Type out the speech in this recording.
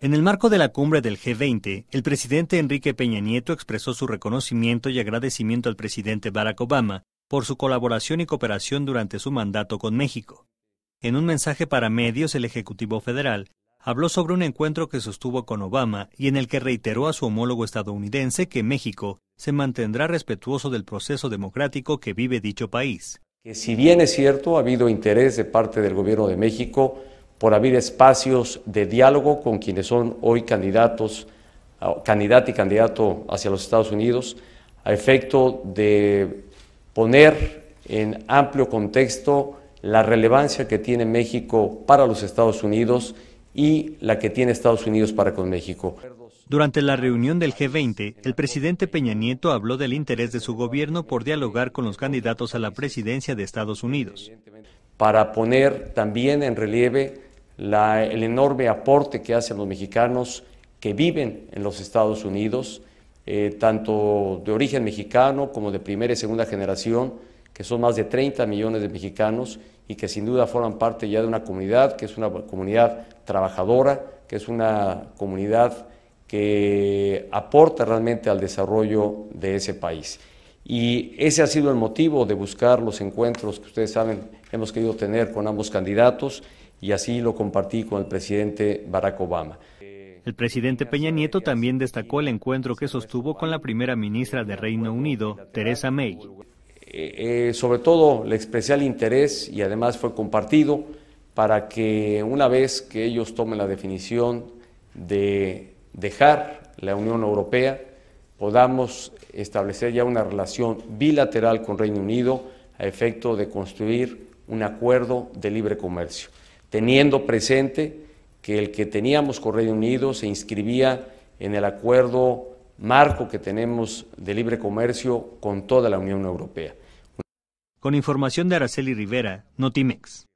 En el marco de la cumbre del G20, el presidente Enrique Peña Nieto expresó su reconocimiento y agradecimiento al presidente Barack Obama por su colaboración y cooperación durante su mandato con México. En un mensaje para medios, el Ejecutivo Federal habló sobre un encuentro que sostuvo con Obama y en el que reiteró a su homólogo estadounidense que México se mantendrá respetuoso del proceso democrático que vive dicho país. Que si bien es cierto, ha habido interés de parte del Gobierno de México por abrir espacios de diálogo con quienes son hoy candidatos, candidato y candidato hacia los Estados Unidos, a efecto de poner en amplio contexto la relevancia que tiene México para los Estados Unidos y la que tiene Estados Unidos para con México. Durante la reunión del G20, el presidente Peña Nieto habló del interés de su gobierno por dialogar con los candidatos a la presidencia de Estados Unidos. Para poner también en relieve el enorme aporte que hacen los mexicanos que viven en los Estados Unidos, eh, tanto de origen mexicano como de primera y segunda generación, que son más de 30 millones de mexicanos y que sin duda forman parte ya de una comunidad, que es una comunidad trabajadora, que es una comunidad que aporta realmente al desarrollo de ese país. Y ese ha sido el motivo de buscar los encuentros que ustedes saben hemos querido tener con ambos candidatos y así lo compartí con el presidente Barack Obama. El presidente Peña Nieto también destacó el encuentro que sostuvo con la primera ministra de Reino Unido, Theresa May. Eh, eh, sobre todo le expresé el interés y además fue compartido para que una vez que ellos tomen la definición de dejar la Unión Europea, podamos establecer ya una relación bilateral con Reino Unido a efecto de construir un acuerdo de libre comercio, teniendo presente que el que teníamos con Reino Unido se inscribía en el acuerdo marco que tenemos de libre comercio con toda la Unión Europea. Con información de Araceli Rivera, Notimex.